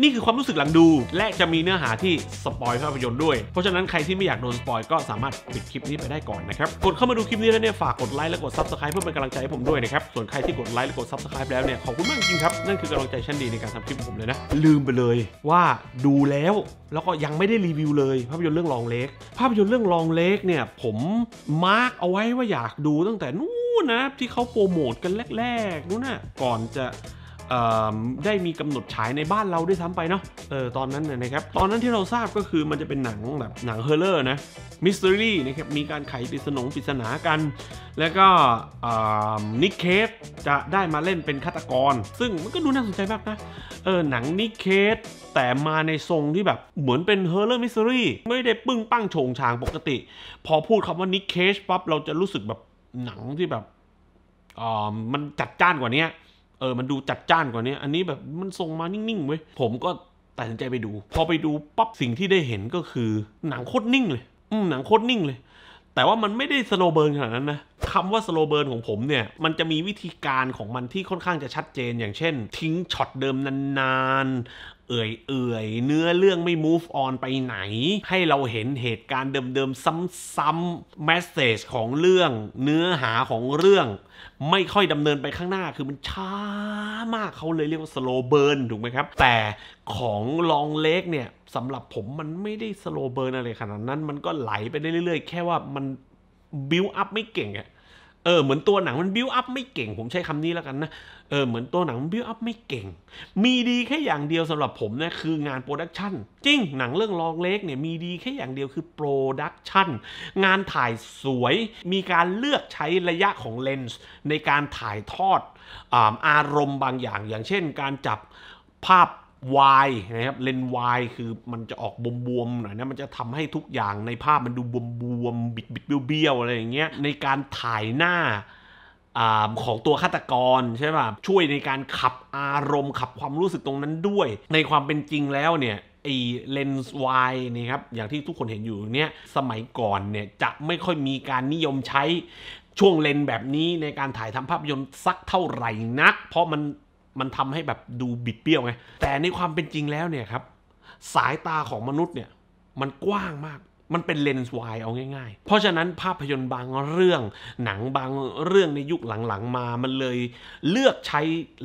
นี่คือความรู้สึกหลังดู และจะมีเนื้อหาที่สปอยภาพยนตร์ด้วย เพราะฉะนั้นใครที่ไม่อยากโดนสปอยก็สามารถปิดคลิปนี้ไปได้ก่อนนะครับ กดเข้ามาดูคลิปนี้แล้วเนี่ยฝากกดไลค์และกดซับสไครป์เพื่อเป็นกำลังใจให้ผมด้วยนะครับส่วนใครที่กดไลค์และกดซับสไครป์แล้วเนี่ยขอบคุณมากจริงครับ นั่นคือกำลังใจชั้นดีในการทำคลิปผมเลยนะ ลืมไปเลยว่าดูแล้ว แล้วก็ยังไม่ได้รีวิวเลย ภาพยนตร์เรื่องลองเล็ก ภาพยนตร์เรื่องลองเล็กเนี่ยผมมาร์กเอาไว้ว่าอยากดูตั้งแต่นู้นนะที่เขาโปรโมทกันแรกๆนู้นนะก่อนจะได้มีกำหนดฉายในบ้านเราด้วยซ้ำไปเนาะ เออ ตอนนั้นนะครับ ตอนนั้นที่เราทราบก็คือมันจะเป็นหนังแบบหนังเฮอร์เลอร์นะ มิสซิรี่นะครับ มีการไขปริศนงปริศนากัน แล้วก็นิกเคส จะได้มาเล่นเป็นฆาตกร ซึ่งมันก็ดูน่าสนใจมากนะ เออ หนังนิกเคส แต่มาในทรงที่แบบเหมือนเป็นเฮอร์เลอร์มิสซิรี่ ไม่ได้ปึ้งปั้งโฉงฉางปกติ พอพูดคำว่านิกเคสปั๊บเราจะรู้สึกแบบหนังที่แบบมันจัดจ้านกว่านี้เออ มันดูจัดจ้านกว่านี้ อันนี้แบบมันทรงมานิ่งๆเว้ย ผมก็ตัดสินใจไปดู พอไปดูปั๊บสิ่งที่ได้เห็นก็คือหนังโคตรนิ่งเลย อืมหนังโคตรนิ่งเลย แต่ว่ามันไม่ได้สโนเบิร์นขนาดนั้นนะคำว่าสโลเบิร์นของผมเนี่ย มันจะมีวิธีการของมันที่ค่อนข้างจะชัดเจนอย่างเช่น ทิ้งช็อตเดิมนานเอื่อยเอื่อยเนื้อเรื่องไม่ move on ไปไหน ให้เราเห็นเหตุการณ์เดิมๆ ซ้ำๆ message ของเรื่องเนื้อหาของเรื่อง ไม่ค่อยดำเนินไปข้างหน้าคือมันช้ามากเขาเลยเรียกว่าสโลเบิร์นถูกไหมครับ แต่ของลองเล็กเนี่ยสำหรับผมมันไม่ได้สโลเบิร์นอะไรขนาดนั้นมันก็ไหลไปได้เรื่อยๆ แค่ว่ามัน build up ไม่เก่งอะเออเหมือนตัวหนังมันบิวอัพไม่เก่งผมใช้คำนี้แล้วกันนะ เออเหมือนตัวหนังมันบิวอัพไม่เก่ง มีดีแค่อย่างเดียวสำหรับผมเนี่ยคืองานโปรดักชันจริงหนังเรื่องลองเล็กเนี่ยมีดีแค่อย่างเดียวคือโปรดักชันงานถ่ายสวยมีการเลือกใช้ระยะของเลนส์ในการถ่ายทอดออารมณ์บางอย่างอย่างเช่นการจับภาพวายนะครับเลนวายคือมันจะออกบวมๆหน่อยนะมันจะทำให้ทุกอย่างในภาพมันดูบวมๆ บิดๆเบี้ยวๆอะไรอย่างเงี้ยในการถ่ายหน้าของตัวฆาตกร ใช่ป่ะช่วยในการขับอารมณ์ขับความรู้สึกตรงนั้นด้วย ในความเป็นจริงแล้วเนี่ยไอเลนส์วายนี่ครับอย่างที่ทุกคนเห็นอยู่เนี่ยสมัยก่อนเนี่ยจะไม่ค่อยมีการนิยมใช้ช่วงเลนแบบนี้ในการถ่ายทำภาพยนตร์สักเท่าไหร่นัก เพราะมันมันทำให้แบบดูบิดเบี้ยวไง แต่ในความเป็นจริงแล้วเนี่ยครับ สายตาของมนุษย์เนี่ยมันกว้างมากมันเป็นเลนส์วายเอาง่ายๆ เพราะฉะนั้นภาพยนตร์บางเรื่อง หนังบางเรื่องในยุคหลังๆมามันเลยเลือกใช้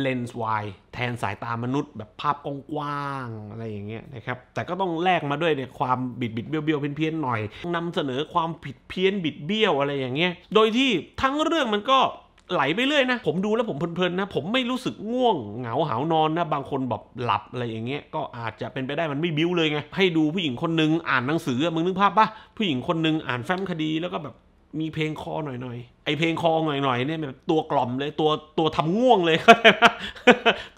เลนส์วายแทนสายตามนุษย์ แบบภาพกว้างๆอะไรอย่างเงี้ยนะครับแต่ก็ต้องแลกมาด้วยเนี่ยความบิดบิดเบี้ยวเบี้ยวเพี้ยนๆหน่อยนำเสนอความผิดเพี้ยนบิดเบี้ยวอะไรอย่างเงี้ยโดยที่ทั้งเรื่องมันก็ไหลไปเรื่อยนะผมดูแล้วผมเพลินๆนะ ผมไม่รู้สึกง่วงเหงาหานอนนะ บางคนแบบหลับอะไรอย่างเงี้ยก็อาจจะเป็นไปได้มันไม่บิ้วเลยไงให้ดูผู้หญิงคนนึงอ่านหนังสือมึงนึกภาพปะผู้หญิงคนนึงอ่านแฟ้มคดี แล้วก็แบบมีเพลงคอหน่อยๆไอเพลงคอหน่อยๆเนี่ยแบบตัวกล่อมเลยตัวตัวทำง่วงเลย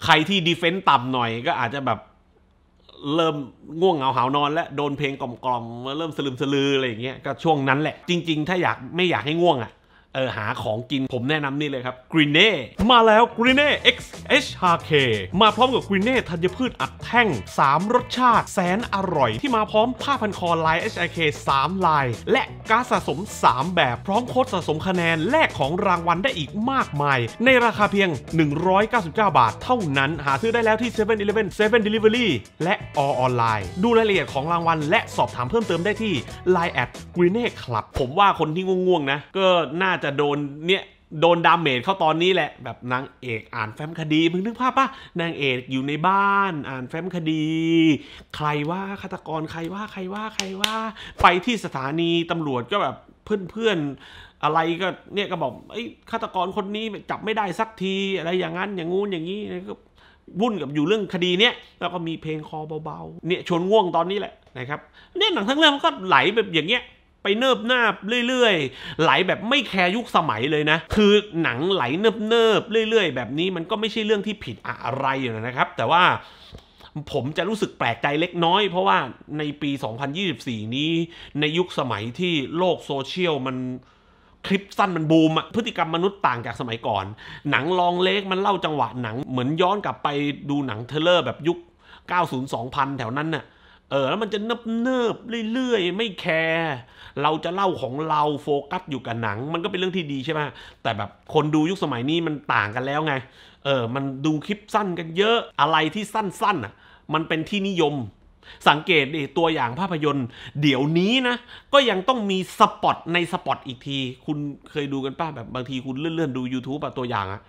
ใครที่ดีเฟนต์ต่ำหน่อย ก็อาจจะแบบ เริ่มง่วงเหงาหานอน และโดนเพลงกล่อมๆเริ่มสลืมสลืออะไรอย่างเงี้ยก็ช่วงนั้นแหละจริง ๆ ถ้าอยากไม่อยากให้ง่วงอ่ะเออหาของกินผมแนะนำนี่เลยครับ กรีเน่ มาแล้ว กรีเน่ x h k มาพร้อมกับกรีเน่ธัญพืชอัดแท่ง 3 รสชาติแสนอร่อยที่มาพร้อมผ้าพันคอลาย h I k 3 ลาย และการสะสม 3 แบบพร้อมโค้ดสะสมคะแนน แลกของรางวัลได้อีกมากมาย ในราคาเพียง 199 บาท เท่านั้นหาซื้อได้แล้วที่7 e เ e ่ e อเ7 Delivery และอออนไลน์ดูรายละเอียดของรางวัลและสอบถามเพิ่มเติมได้ที่ Line แอดกรีเน่ครับผมว่าคนที่ง่วงๆนะก็น่าจะโดนเนี่ยโดนดาเมจเข้าตอนนี้แหละแบบนางเอกอ่านแฟ้มคดีมึงนึกภาพปะนางเอกอยู่ในบ้านอ่านแฟ้มคดี ใครว่าฆาตกรใครว่าใครว่าใครว่า ไปที่สถานีตำรวจก็แบบเพื่อนๆอะไรก็เนี่ยก็บอกไอ้ฆาตกรคนนี้จับไม่ได้สักทีอะไรอย่างนั้นอย่างงู้นอย่างนี้ก็วุ่นกับอยู่เรื่องคดีเนี้ยแล้วก็มีเพลงคอเบาๆเนี่ยชวนง่วงตอนนี้แหละนะครับเนี่ยหนังทั้งเรื่องมันก็ไหลแบบอย่างเงี้ยไปเนิบหนบาเรื่อยๆไหลแบบไม่แคร์ยุคสมัยเลยนะ คือหนังไหลเนิบเนิบเรื่อย ๆแบบนี้ มันก็ไม่ใช่เรื่องที่ผิดอะไรอยู่นะครับ แต่ว่าผมจะรู้สึกแปลกใจเล็กน้อย เพราะว่าในปี 2024 นี้ในยุคสมัยที่โลกโซเชียลมันคลิปสั้นมันบูมพฤติกรรมมนุษย์ต่างจากสมัยก่อน หนังลองเล็กมันเล่าจังหวะหนังเหมือนย้อนกลับไปดูหนังเทเลอร์ แบบยุค 90 2000 แถวนั้นน่ะเออแล้วมันจะเนิบเนิบเรื่อยๆไม่แคร์เราจะเล่าของเราโฟกัสอยู่กับหนัง มันก็เป็นเรื่องที่ดีใช่ไหมแต่แบบคนดูยุคสมัยนี้มันต่างกันแล้วไง เออมันดูคลิปสั้นกันเยอะอะไรที่สั้นๆอ่ะมันเป็นที่นิยม สังเกตดิตัวอย่างภาพยนตร์ เดี๋ยวนี้นะ ก็ยังต้องมีสปอตในสปอตอีกที คุณเคยดูกันป่ะแบบบางทีคุณเลื่อนๆดู YouTube อะตัวอย่างอะ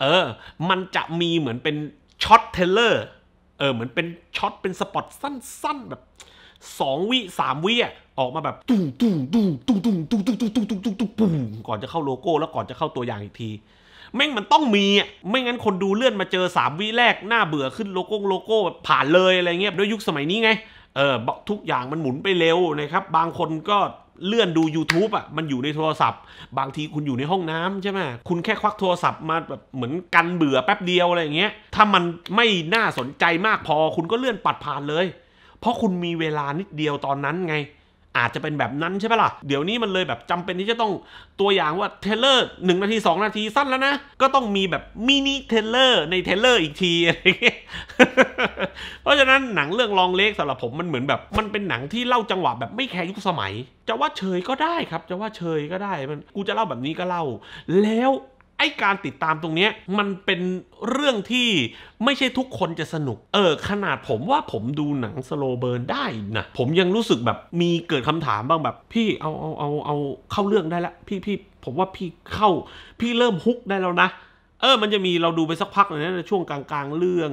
เออ มันจะมีเหมือนเป็นช็อตเทเลอร์เออเหมือนเป็นช็อตเป็นสปอตสั้นๆแบบสองวิสามวิอ่ะออกมาแบบตุ้งตุ้งตุ้งตุ้งตุ้งตุ้งตุ้งตุ้งตุ้งตุ้งตุ้งตุ้งปุ้งก่อนจะเข้าโลโก้แล้วก่อนจะเข้าตัวอย่างอีกทีแม่งมันต้องมีอ่ะไม่งั้นคนดูเลื่อนมาเจอสามวิแรกหน้าเบื่อขึ้นโลโก้โลโก้ผ่านเลยอะไรเงี้ยด้วยยุคสมัยนี้ไงเออทุกอย่างมันหมุนไปเร็วนะครับบางคนก็เลื่อนดู YouTube อ่ะมันอยู่ในโทรศัพท์ บางทีคุณอยู่ในห้องน้ำใช่ไหมคุณแค่ควักโทรศัพท์มาแบบเหมือนกันเบื่อแป๊บเดียวอะไรอย่างเงี้ยถ้ามันไม่น่าสนใจมากพอคุณก็เลื่อนปัดผ่านเลย เพราะคุณมีเวลานิดเดียวตอนนั้นไงอาจจะเป็นแบบนั้นใช่ไหมล่ะ เดี๋ยวนี้มันเลยแบบจำเป็นที่จะต้อง ตัวอย่างว่าเทเลอร์หนึ่งนาทีสองนาทีสั้นแล้วนะ ก็ต้องมีแบบมินิเทเลอร์ในเทเลอร์อีกทีอะไรเงี้ย เพราะฉะนั้นหนังเรื่องลองเล็กสำหรับผมมันเหมือนแบบ มันเป็นหนังที่เล่าจังหวะแบบไม่แคร์ยุคสมัย จะว่าเฉยก็ได้ครับ จะว่าเฉยก็ได้มันกูจะเล่าแบบนี้ก็เล่า แล้วไอการติดตามตรงนี้มันเป็นเรื่องที่ไม่ใช่ทุกคนจะสนุก เออ ขนาดผมว่าผมดูหนังสโลเบิร์นได้นะผมยังรู้สึกแบบมีเกิดคำถามบ้างแบบ พี่เอาเอาเอาเอาเข้าเรื่องได้ละพี่พี่ผมว่าพี่เข้า พี่เริ่มฮุกได้แล้วนะ เออ มันจะมีเราดูไปสักพักเลยนะช่วงกลางๆเรื่อง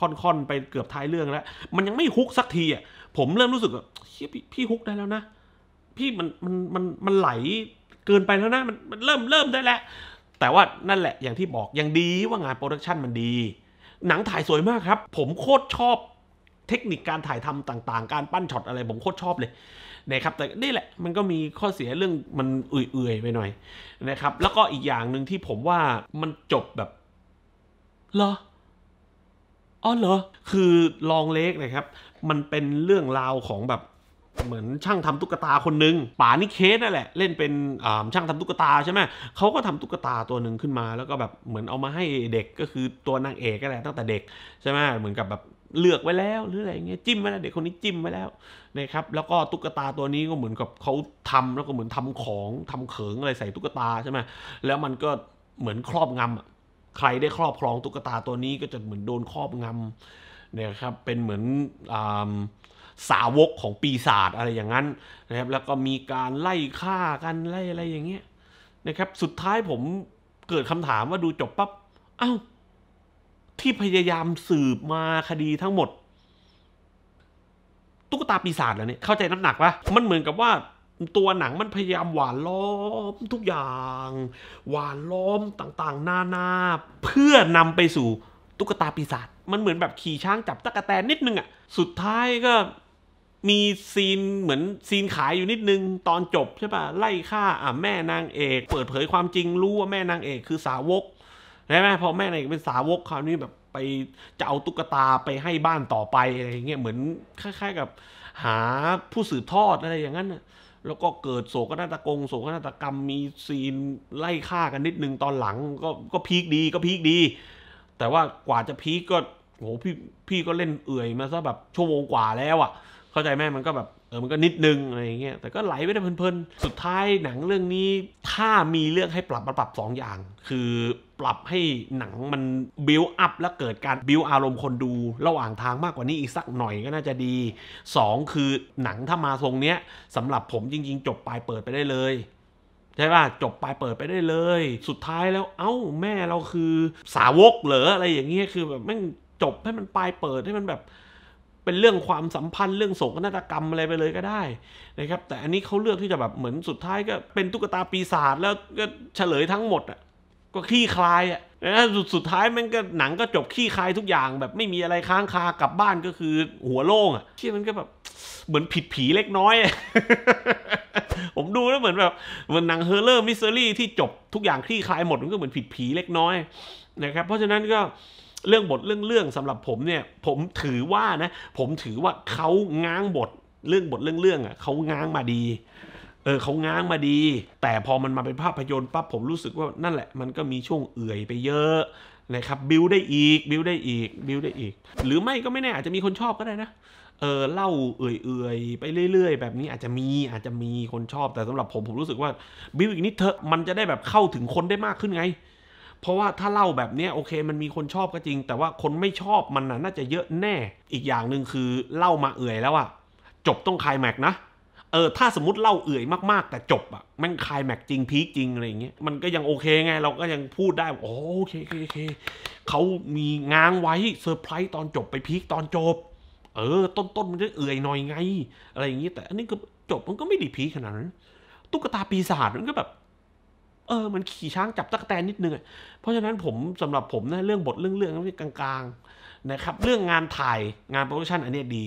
ค่อนๆ ไปเกือบท้ายเรื่องแล้ว มันยังไม่ฮุกสักทีอ่ะผมเริ่มรู้สึกว่าพี่พี่ฮุกได้แล้วนะ พี่มันมันมันมันไหลเกินไปแล้วนะมันมันเริ่มเริ่มได้แล้วแต่ว่านั่นแหละอย่างที่บอกยังดีว่างานโปรดักชันมันดีหนังถ่ายสวยมากครับ ผมโคตรชอบเทคนิคการถ่ายทำต่างๆ การปั้นช็อตอะไรผมโคตรชอบเลยนะครับ แต่นี่แหละมันก็มีข้อเสียเรื่องมันเอื่อยๆไปหน่อย นะครับ แล้วก็อีกอย่างหนึ่งที่ผมว่ามันจบแบบเหรออ๋อเหรอคือลองเล็กนะครับ มันเป็นเรื่องราวของแบบเหมือนช่างทำตุ๊กตาคนนึงป๋านิเคสนั่นแหละเล่นเป็นช่างทำตุ๊กตาใช่ไหมเขาก็ทำตุ๊กตาตัวหนึ่งขึ้นมา แล้วก็แบบเหมือนเอามาให้เด็กก็คือตัวนางเอกก็แหละตั้งแต่เด็กใช่ไหมเหมือนกับแบบเลือกไว้แล้ว หรืออะไรเงี้ยจิ้มไว้แล้ว เด็กคนนี้จิ้มไว้แล้วนะครับแล้วก็ตุ๊กตาตัวนี้ก็เหมือนกับเขาทำแล้วก็เหมือนทำของทำเขิงอะไรใส่ตุ๊กตาใช่ไหมแล้วมันก็เหมือนครอบงำใครได้ครอบครองตุ๊กตาตัวนี้ก็จะเหมือนโดนครอบงำเนี่ยครับเป็นเหมือนสาวกของปีศาจอะไรอย่างนั้น นะครับ แล้วก็มีการไล่ฆ่ากันไล่อะไรอย่างเงี้ย นะครับ สุดท้ายผมเกิดคำถามว่าดูจบปับ๊บอ้าวที่พยายามสืบมาคดีทั้งหมดตุ๊กตาปีศาจแล้วเนี่ยเข้าใจน้ำหนักปะมันเหมือนกับว่า ตัวหนังมันพยายามหวานล้อมทุกอย่าง หวานล้อมต่างๆ หน้าหน้าเพื่อนำไปสู่ตุ๊กตาปีศาจมันเหมือนแบบขี่ช้างจับตะกะแตนนิดนึงอะ่ะสุดท้ายก็มีซีนเหมือนซีนขายอยู่นิดนึง ตอนจบใช่ปะไล่ฆ่าอ่ะแม่นางเอก เปิดเผยความจริงรู้ว่าแม่นางเอกคือสาวกใช่ไหมพอแม่นางเอกเป็นสาวกคราวนี้แบบไปจะเอาตุ๊กตาไปให้บ้านต่อไปอะไรเงี้ยเหมือนคล้ายๆกับ หาผู้สืบทอดอะไรอย่างนั้นแล้วก็เกิดโศกนาฏกงโศกนาฏกรรมมีซีนไล่ฆ่ากันนิดนึงตอนหลังก็ก็พีคดีก็พีคดี แต่ว่ากว่าจะพีคก็โหพี่พี่ก็เล่นเอื่อยมาซะแบบชั่วโมงกว่าแล้วอะ่ะเข้าใจไหมมันก็แบบ เออมันก็นิดนึงอะไรเงี้ยแต่ก็ไหลไปได้เพลิน ๆ สุดท้ายหนังเรื่องนี้ ถ้ามีเรื่องให้ปรับมาปรับ 2 อย่าง คือปรับให้หนังมันบิวอัพและเกิดการบิวอารมณ์คนดูระหว่างทางมากกว่านี้อีกสักหน่อยก็น่าจะดี 2 คือหนังถ้ามาทรงเนี้ยสำหรับผมจริงๆจบ ปลายเปิดไปได้เลย ใช่ป่ะจบปลายเปิดไปได้เลย สุดท้ายแล้วเอ้าแม่เราคือสาวกเหรออะไรอย่างเงี้ยคือแบบแม่งจบให้มันปลายเปิดให้มันแบบเป็นเรื่องความสัมพันธ์เรื่องโศกนาฏกรรม อะไรไปเลยก็ได้ นะครับ แต่อันนี้เขาเลือกที่จะแบบเหมือนสุดท้ายก็เป็นตุ๊กตาปีศาจแล้วก็เฉลยทั้งหมดอ่ะก็ขี้คลายอ่ะนะสุดสุดท้ายมันก็หนังก็จบขี้คลายทุกอย่างแบบไม่มีอะไรค้างคากลับบ้านก็คือ หัวโล่งอ่ะที่มันก็แบบเหมือนผิดผีเล็กน้อย ผมดูแล้วเหมือนแบบเหมือนหนังเฮอร์เรอร์มิสซิลี่ที่จบทุกอย่างคลี่คลายหมดมันก็เหมือนผิดผีเล็กน้อยนะครับเพราะฉะนั้นก็เรื่องบทเรื่องเรื่องสำหรับผมเนี่ยผมถือว่านะผมถือว่าเขาง้างบทเรื่องบทเรื่องเรื่องอ่ะเขาง้างมาดี เออเขาง้างมาดี แต่พอมันมาเป็นภาพยนตร์ปั๊บผมรู้สึกว่านั่นแหละมันก็มีช่วงเอื่อยไปเยอะนะครับบิวได้อีกบิวได้อีกบิวได้อีกหรือไม่ก็ไม่แน่อาจจะมีคนชอบก็ได้นะเออเล่าเอื่อยๆ ไปเรื่อย ๆ แบบนี้อาจจะมีอาจจะมีคนชอบ แต่สำหรับผมผมรู้สึกว่าบิวอีกนิดเถอะมันจะได้แบบเข้าถึงคนได้มากขึ้นไงเพราะว่าถ้าเล่าแบบนี้โอเค มันมีคนชอบก็จริง แต่ว่าคนไม่ชอบมันนะน่าจะเยอะแน่อีกอย่างหนึ่งคือเล่ามาเอื่อยแล้วอะจบต้องคายแม็กนะเออถ้าสมมติเล่าเอื่อยมากๆ แต่จบอะมันคายแม็กจริงพีคจริงอะไรเงี้ยมันก็ยังโอเคไงเราก็ยังพูดได้โอเคโอเคโอเคเขามีง้างไว้เซอร์ไพรส์ตอนจบไปพีคตอนจบ เออต้นๆมันจะเอื่อยหน่อยไง อะไรอย่างงี้แต่อันนี้ก็จบมันก็ไม่ดีพีคขนาดนั้นตุ๊กตาปีศาจมันก็แบบเออ มันขี่ช้างจับตะกแตนนิดนึงเพราะฉะนั้นผมสำหรับผมนะเรื่องบทเรื่องเรื่องกลางๆนะครับเรื่องงานถ่ายงานโปรดักชันอันนี้ดี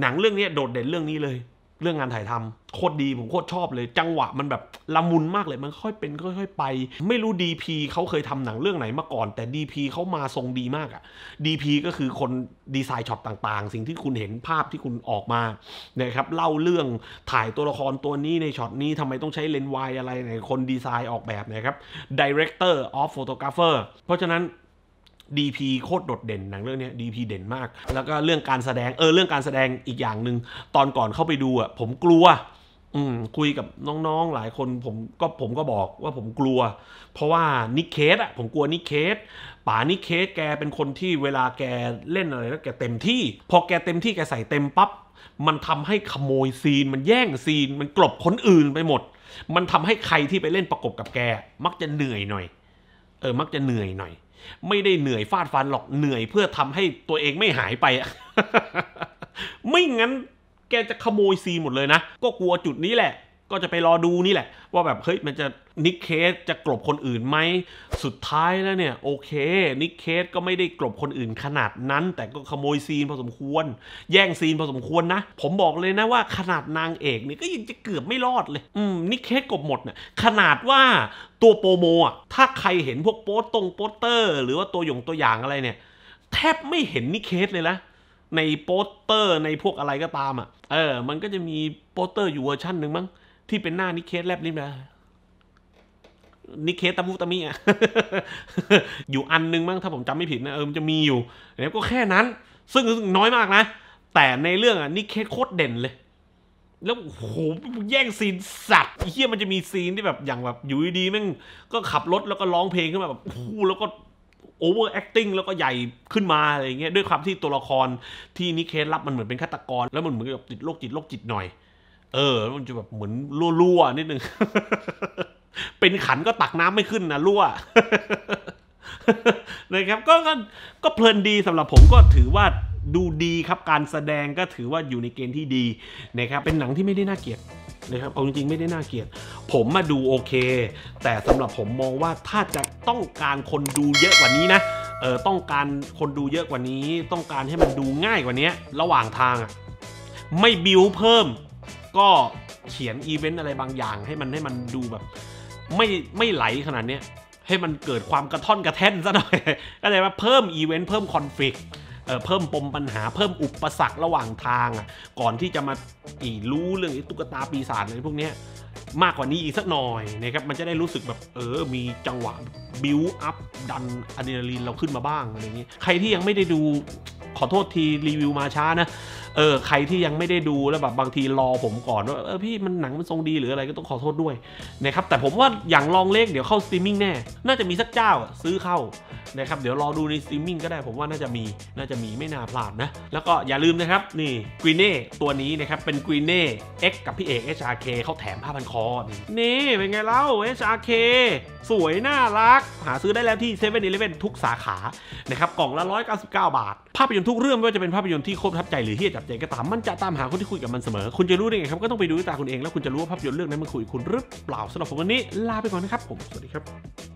หนังเรื่องนี้โดดเด่นเรื่องนี้เลยเรื่องงานถ่ายทำโคตรดีผมโคตรชอบเลย จังหวะมันแบบ ละมุนมากเลยมันค่อยเป็น ค่อยๆไป ไม่รู้ดีพีเขาเคยทำหนังเรื่องไหนมาก่อน แต่ดีพีเขามาทรงดีมากอะดีพีก็คือคนดีไซน์ช็อตต่าง ๆ สิ่งที่คุณเห็นภาพที่คุณออกมาเนี่ยครับเล่าเรื่องถ่ายตัวละครตัวนี้ในช็อตนี้ทำไมต้องใช้เลนส์วายอะไรไหนคนดีไซน์ออกแบบ นะครับดี d เตอร์ออฟโฟโตกราฟเฟอร์เพราะฉะนั้นดีพีโคตรโดดเด่น หนังเรื่องนี้ดีพีเด่นมาก แล้วก็เรื่องการแสดง เออเรื่องการแสดงอีกอย่างหนึ่ง ตอนก่อนเข้าไปดูอ่ะ ผมกลัว อืมคุยกับน้องๆหลายคนผมก็ผมก็บอกว่าผมกลัว เพราะว่านิเคสอ่ะผมกลัวนิเคสป๋านิเคส แกเป็นคนที่เวลาแกเล่นอะไรแล้วแกเต็มที่ พอแกเต็มที่แกใส่เต็มปั๊บ มันทำให้ขโมยซีน มันแย่งซีน มันกลบคนอื่นไปหมด มันทำให้ใครที่ไปเล่นประกบกับแกมักจะเหนื่อยหน่อย เออมักจะเหนื่อยหน่อยไม่ได้เหนื่อยฟาดฟันหรอกเหนื่อยเพื่อทำให้ตัวเองไม่หายไป ไม่งั้นแกจะขโมยซีหมดเลยนะ ก็กลัวจุดนี้แหละก็จะไปรอดูนี่แหละ ว่าแบบ เฮ้ย มันจะนิกเคสจะกลบคนอื่นไหมสุดท้ายแล้วเนี่ย โอเคนิกเคสก็ไม่ได้กลบคนอื่นขนาดนั้น แต่ก็ขโมยซีนพอสมควร แย่งซีนพอสมควรนะ ผมบอกเลยนะว่าขนาดนางเอกนี่ก็ยังจะเกือบไม่รอดเลย อืมนิกเคสกลบหมดเนี่ยขนาดว่าตัวโปรโมอ่ะ ถ้าใครเห็นพวกโปสตรงโปสเตอร์ หรือว่าตัวหยงตัวอย่างอะไรเนี่ย แทบไม่เห็นนิกเคสเลยนะในโปสเตอร์ในพวกอะไรก็ตามอ่ะ เออมันก็จะมีโปสเตอร์อยู่เวอร์ชันหนึ่งมั้งที่เป็นหน้านิเคสแลบลิ้นนะนิเคสตะมุตะมีอ่ะอยู่อันนึงมั้งถ้าผมจำไม่ผิดนะเออมันจะมีอยู่แล้วก็แค่นั้น ซึ่งน้อยมากนะ แต่ในเรื่องอะนิเคสโคตรเด่นเลย แล้วโโหแย่งซีนสัตว์เฮียมันจะมีซีนที่แบบอย่างแบบอยู่ดีๆแม่งก็ขับรถ แล้วก็ร้องเพลงขึ้นมาแบบโอ้แล้วก็โอเวอร์แอคติ้งแล้วก็ใหญ่ขึ้นมาอะไรเงี้ย ด้วยความที่ตัวละครที่นิเคสรับมันเหมือนเป็นฆาตกรแล้วมันเหมือนกับติดโรคจิตโรคจิตหน่อยเออ มันจะแบบเหมือนรั่วๆ นิดนึง เป็นขันก็ตักน้ำไม่ขึ้นนะรั่ว นะครับ ก็ ก็เพลินดีสำหรับผมก็ถือว่าดูดีครับการแสดงก็ถือว่าอยู่ในเกณฑ์ที่ดีนะครับเป็นหนังที่ไม่ได้น่าเกลียดนะครับเอาจริงๆ ไม่ได้น่าเกลียดผมมาดูโอเค แต่สำหรับผมมองว่าถ้าจะต้องการคนดูเยอะกว่านี้นะ เออต้องการคนดูเยอะกว่านี้ ต้องการให้มันดูง่ายกว่านี้ ระหว่างทางไม่บิวเพิ่มก็เขียนอีเวนต์อะไรบางอย่าง ให้มันให้มันดูแบบ ไม่ไม่ไหลขนาดเนี้ยให้มันเกิดความกระท่อนกระแท่นซะหน่อยก็เลยว่าเพิ่มอีเวนต์เพิ่มคอนฟ lict เพิ่มปมปัญหาเพิ่มอุปสรรคระหว่างทางก่อนที่จะมาอีรู้เรื่องตุ๊กตาปีศาจอะไรพวกนี้มากกว่านี้อีกสักหน่อยนะครับมันจะได้รู้สึกแบบเออมีจังหวะบิวอัพดันอะดรีนาลีนเราขึ้นมาบ้างอะไรอย่างนี้ ใครที่ยังไม่ได้ดูขอโทษทีรีวิวมาช้านะเออใครที่ยังไม่ได้ดูแล้วแบบบางทีรอผมก่อนว่าเออพี่มันหนังมันทรงดีหรืออะไรก็ต้องขอโทษด้วยนะครับแต่ผมว่าอย่างลองเลขเดี๋ยวเข้าสตรีมมิ่งแน่ น่าจะมีสักเจ้าซื้อเข้านะครับเดี๋ยวรอดูในสตรีมมิ่งก็ได้ผมว่าน่าจะมีน่าจะมีไม่น่าพลาดนะ แล้วก็อย่าลืมนะครับนี่กรีเน่ ตัวนี้นะครับเป็นกรีเน่ X กับพี่เอก HRK เขาแถมผ้าพันคอนี่เป็นไงเล่า HRK สวยน่ารักหาซื้อได้แล้วที่เซเว่นอีเเลฟว่นทุกสาขานะครับกล่องละ199 บาท ภาพยนตร์ทุกเรื่องไม่ว่าจะเป็นภาพยนตร์ที่ครรทับใจหรือที่จะเด็กก็ตามมันจะตามหาคนที่คุยกับมันเสมอ คุณจะรู้ได้ไงครับ ก็ต้องไปดูด้วยตาคุณเองแล้วคุณจะรู้ว่าภาพยนตร์เรื่องนั้นมันคุยคุณหรือเปล่าสำหรับผมวันนี้ ลาไปก่อนนะครับผม สวัสดีครับ